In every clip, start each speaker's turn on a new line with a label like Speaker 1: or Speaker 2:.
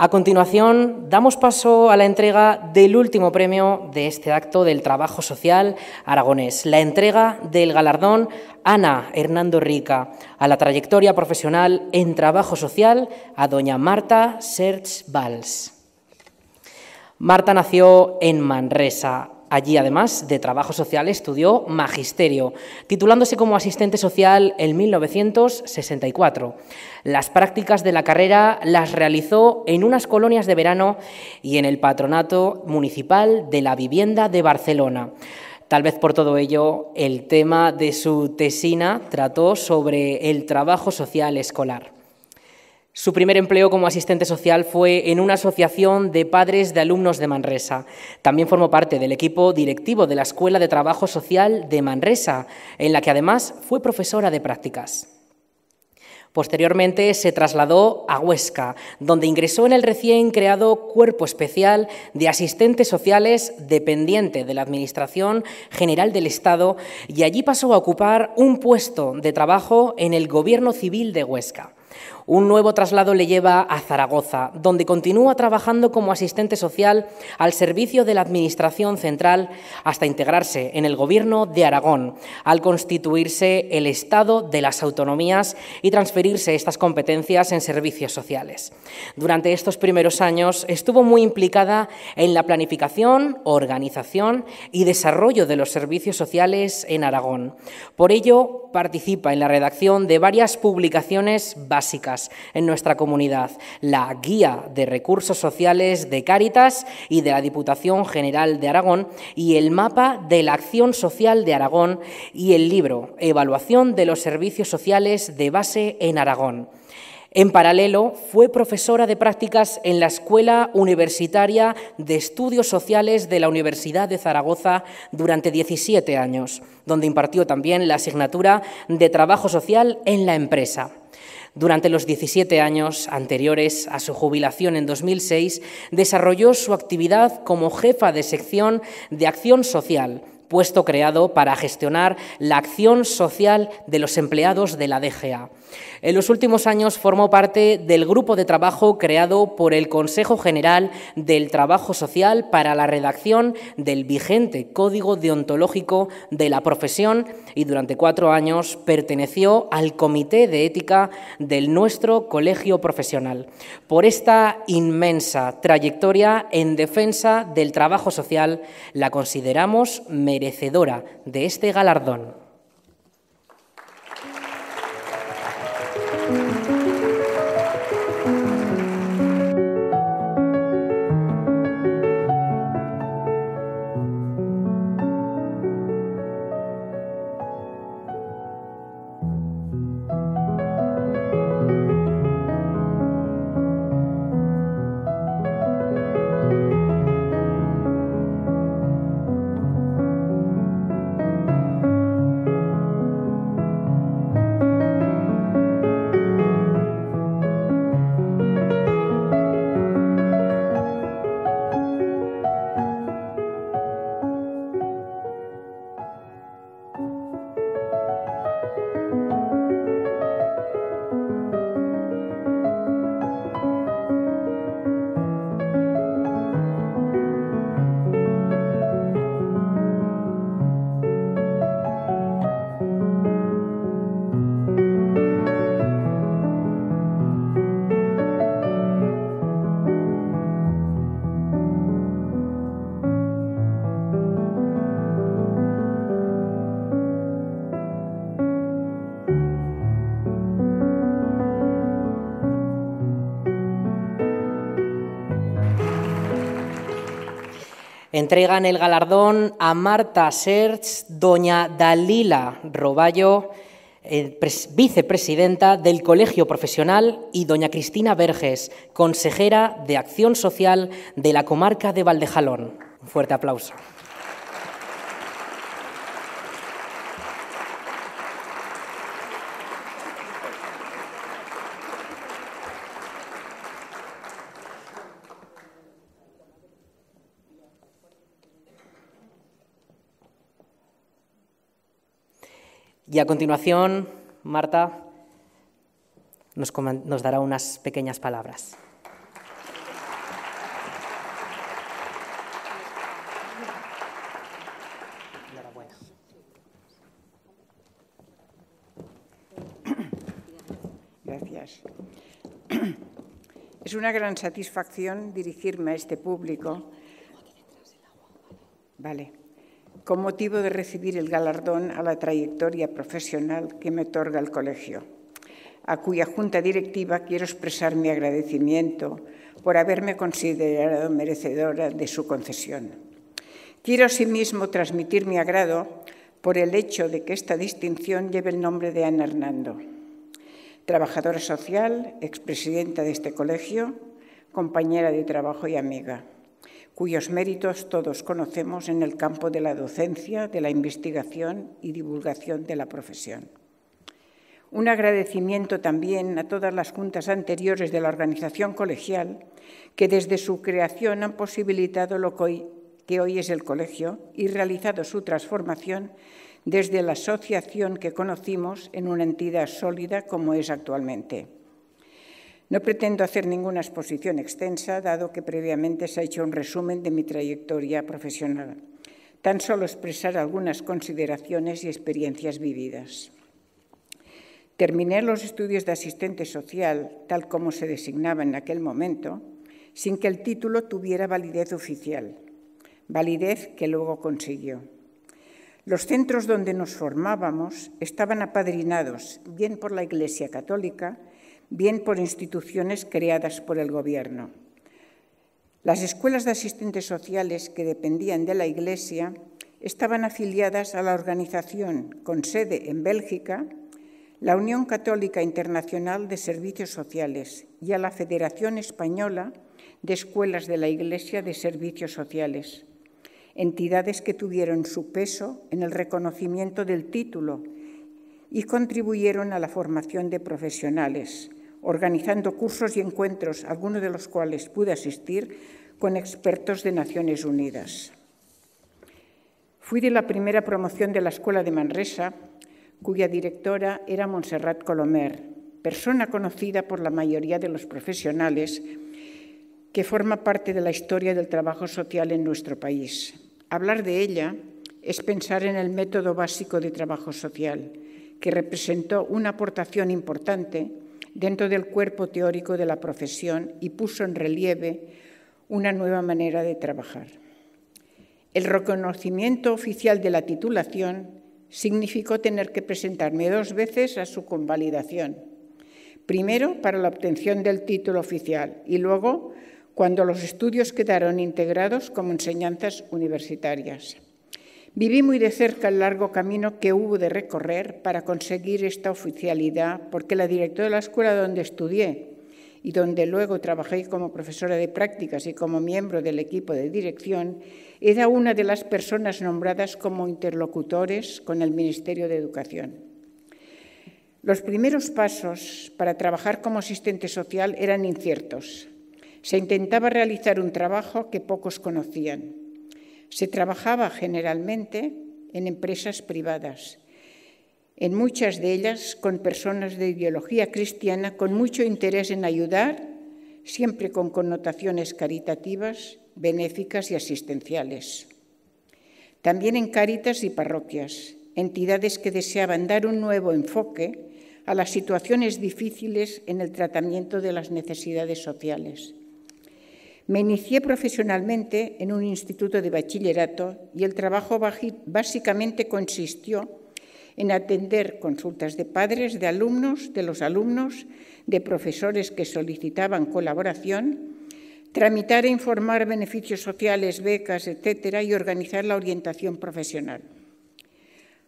Speaker 1: A continuación, damos paso a la entrega del último premio de este acto del trabajo social aragonés, la entrega del galardón Ana Hernando Rica a la trayectoria profesional en trabajo social a doña Marta serch Valls. Marta nació en Manresa, Allí, además de trabajo social, estudió magisterio, titulándose como asistente social en 1964. Las prácticas de la carrera las realizó en unas colonias de verano y en el Patronato Municipal de la Vivienda de Barcelona. Tal vez por todo ello, el tema de su tesina trató sobre el trabajo social escolar. Su primer empleo como asistente social fue en una asociación de padres de alumnos de Manresa. También formó parte del equipo directivo de la Escuela de Trabajo Social de Manresa, en la que además fue profesora de prácticas. Posteriormente se trasladó a Huesca, donde ingresó en el recién creado Cuerpo Especial de Asistentes Sociales dependiente de la Administración General del Estado y allí pasó a ocupar un puesto de trabajo en el Gobierno Civil de Huesca. Un nuevo traslado le lleva a Zaragoza, donde continúa trabajando como asistente social al servicio de la Administración Central hasta integrarse en el Gobierno de Aragón, al constituirse el Estado de las Autonomías y transferirse estas competencias en servicios sociales. Durante estos primeros años estuvo muy implicada en la planificación, organización y desarrollo de los servicios sociales en Aragón. Por ello, participa en la redacción de varias publicaciones básicas en nuestra comunidad, la Guía de Recursos Sociales de Cáritas y de la Diputación General de Aragón y el Mapa de la Acción Social de Aragón y el libro Evaluación de los Servicios Sociales de Base en Aragón. En paralelo, fue profesora de prácticas en la Escuela Universitaria de Estudios Sociales de la Universidad de Zaragoza durante 17 años, donde impartió también la asignatura de Trabajo Social en la empresa. Durante los 17 años anteriores a su jubilación en 2006, desarrolló su actividad como jefa de sección de acción social, puesto creado para gestionar la acción social de los empleados de la DGA. En los últimos años formó parte del grupo de trabajo creado por el Consejo General del Trabajo Social para la redacción del vigente Código Deontológico de la Profesión y durante cuatro años perteneció al Comité de Ética del nuestro Colegio Profesional. Por esta inmensa trayectoria en defensa del trabajo social la consideramos merecedora de este galardón. Entregan el galardón a Marta Sertz, doña Dalila Roballo, eh, vicepresidenta del Colegio Profesional, y doña Cristina Verges, consejera de Acción Social de la comarca de Valdejalón. Un fuerte aplauso. Y a continuación, Marta nos, dará unas pequeñas palabras.
Speaker 2: Gracias. Es una gran satisfacción dirigirme a este público. Vale con motivo de recibir el galardón a la trayectoria profesional que me otorga el colegio, a cuya junta directiva quiero expresar mi agradecimiento por haberme considerado merecedora de su concesión. Quiero asimismo transmitir mi agrado por el hecho de que esta distinción lleve el nombre de Ana Hernando, trabajadora social, expresidenta de este colegio, compañera de trabajo y amiga cuyos méritos todos conocemos en el campo de la docencia, de la investigación y divulgación de la profesión. Un agradecimiento también a todas las juntas anteriores de la organización colegial que desde su creación han posibilitado lo que hoy, es el colegio y realizado su transformación desde la asociación que conocimos en una entidad sólida como es actualmente. No pretendo hacer ninguna exposición extensa, dado que previamente se ha hecho un resumen de mi trayectoria profesional. Tan solo expresar algunas consideraciones y experiencias vividas. Terminé los estudios de asistente social, tal como se designaba en aquel momento, sin que el título tuviera validez oficial, validez que luego consiguió. Los centros donde nos formábamos estaban apadrinados, bien por la Iglesia Católica, bien por instituciones creadas por el Gobierno. Las escuelas de asistentes sociales que dependían de la Iglesia estaban afiliadas a la organización con sede en Bélgica, la Unión Católica Internacional de Servicios Sociales y a la Federación Española de Escuelas de la Iglesia de Servicios Sociales, entidades que tuvieron su peso en el reconocimiento del título y contribuyeron a la formación de profesionales, organizando cursos y encuentros, algunos de los cuales pude asistir, con expertos de Naciones Unidas. Fui de la primera promoción de la Escuela de Manresa, cuya directora era Montserrat Colomer, persona conocida por la mayoría de los profesionales que forma parte de la historia del trabajo social en nuestro país. Hablar de ella es pensar en el método básico de trabajo social, que representó una aportación importante dentro del cuerpo teórico de la profesión y puso en relieve una nueva manera de trabajar. El reconocimiento oficial de la titulación significó tener que presentarme dos veces a su convalidación. Primero para la obtención del título oficial y luego cuando los estudios quedaron integrados como enseñanzas universitarias. Viví muy de cerca el largo camino que hubo de recorrer para conseguir esta oficialidad, porque la directora de la escuela donde estudié y donde luego trabajé como profesora de prácticas y como miembro del equipo de dirección, era una de las personas nombradas como interlocutores con el Ministerio de Educación. Los primeros pasos para trabajar como asistente social eran inciertos. Se intentaba realizar un trabajo que pocos conocían. Se trabajaba generalmente en empresas privadas, en muchas de ellas con personas de ideología cristiana con mucho interés en ayudar, siempre con connotaciones caritativas, benéficas y asistenciales. También en Caritas y parroquias, entidades que deseaban dar un nuevo enfoque a las situaciones difíciles en el tratamiento de las necesidades sociales me inicié profesionalmente en un instituto de bachillerato y el trabajo básicamente consistió en atender consultas de padres, de alumnos, de los alumnos, de profesores que solicitaban colaboración, tramitar e informar beneficios sociales, becas, etcétera, y organizar la orientación profesional.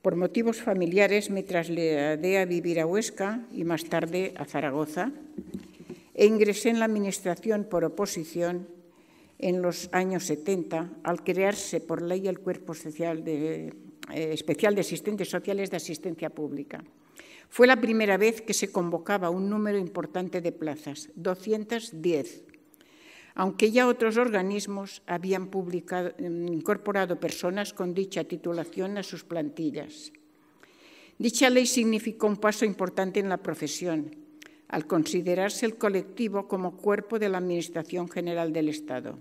Speaker 2: Por motivos familiares me trasladé a vivir a Huesca y más tarde a Zaragoza, e ingresé en la Administración por oposición en los años 70, al crearse por ley el Cuerpo eh, Especial de Asistentes Sociales de Asistencia Pública. Fue la primera vez que se convocaba un número importante de plazas, 210, aunque ya otros organismos habían mm, incorporado personas con dicha titulación a sus plantillas. Dicha ley significó un paso importante en la profesión, al considerarse el colectivo como cuerpo de la Administración General del Estado.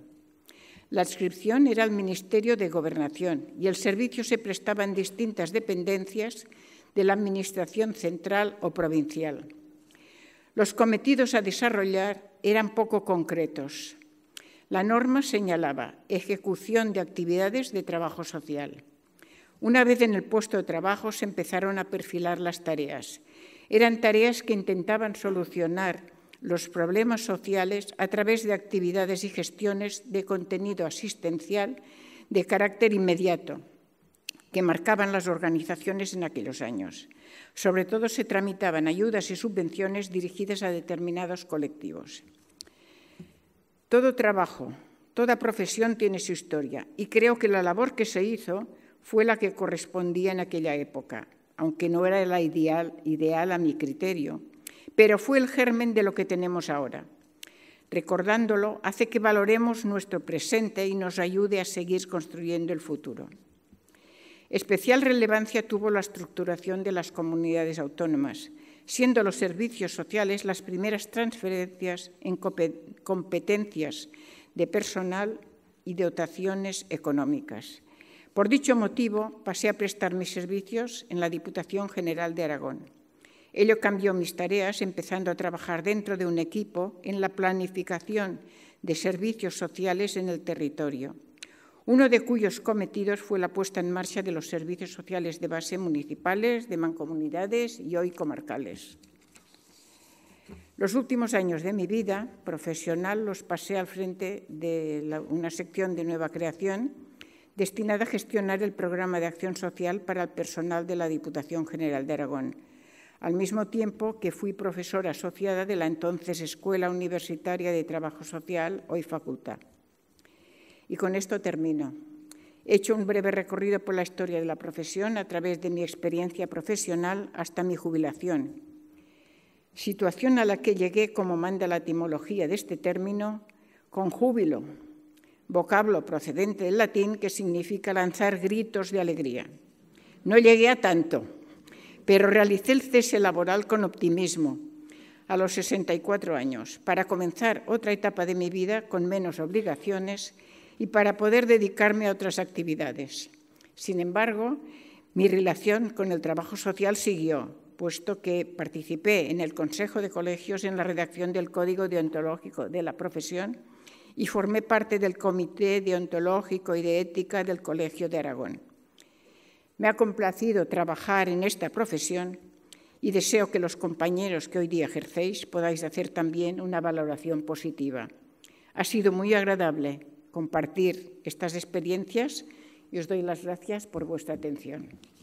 Speaker 2: La adscripción era al Ministerio de Gobernación y el servicio se prestaba en distintas dependencias de la Administración central o provincial. Los cometidos a desarrollar eran poco concretos. La norma señalaba ejecución de actividades de trabajo social. Una vez en el puesto de trabajo se empezaron a perfilar las tareas eran tareas que intentaban solucionar los problemas sociales a través de actividades y gestiones de contenido asistencial de carácter inmediato que marcaban las organizaciones en aquellos años. Sobre todo se tramitaban ayudas y subvenciones dirigidas a determinados colectivos. Todo trabajo, toda profesión tiene su historia y creo que la labor que se hizo fue la que correspondía en aquella época aunque no era la ideal, a mi criterio, pero fue el germen de lo que tenemos ahora. Recordándolo hace que valoremos nuestro presente y nos ayude a seguir construyendo el futuro. Especial relevancia tuvo la estructuración de las comunidades autónomas, siendo los servicios sociales las primeras transferencias en competencias de personal y dotaciones económicas. Por dicho motivo, pasé a prestar mis servicios en la Diputación General de Aragón. Ello cambió mis tareas, empezando a trabajar dentro de un equipo en la planificación de servicios sociales en el territorio, uno de cuyos cometidos fue la puesta en marcha de los servicios sociales de base municipales, de mancomunidades y hoy comarcales. Los últimos años de mi vida profesional los pasé al frente de una sección de nueva creación destinada a gestionar el programa de acción social para el personal de la Diputación General de Aragón, al mismo tiempo que fui profesora asociada de la entonces Escuela Universitaria de Trabajo Social, hoy facultad. Y con esto termino. He hecho un breve recorrido por la historia de la profesión a través de mi experiencia profesional hasta mi jubilación, situación a la que llegué, como manda la etimología de este término, con júbilo, vocablo procedente del latín que significa lanzar gritos de alegría. No llegué a tanto, pero realicé el cese laboral con optimismo a los 64 años, para comenzar otra etapa de mi vida con menos obligaciones y para poder dedicarme a otras actividades. Sin embargo, mi relación con el trabajo social siguió, puesto que participé en el Consejo de Colegios en la redacción del Código Deontológico de la Profesión y formé parte del Comité Deontológico y de Ética del Colegio de Aragón. Me ha complacido trabajar en esta profesión y deseo que los compañeros que hoy día ejercéis podáis hacer también una valoración positiva. Ha sido muy agradable compartir estas experiencias y os doy las gracias por vuestra atención.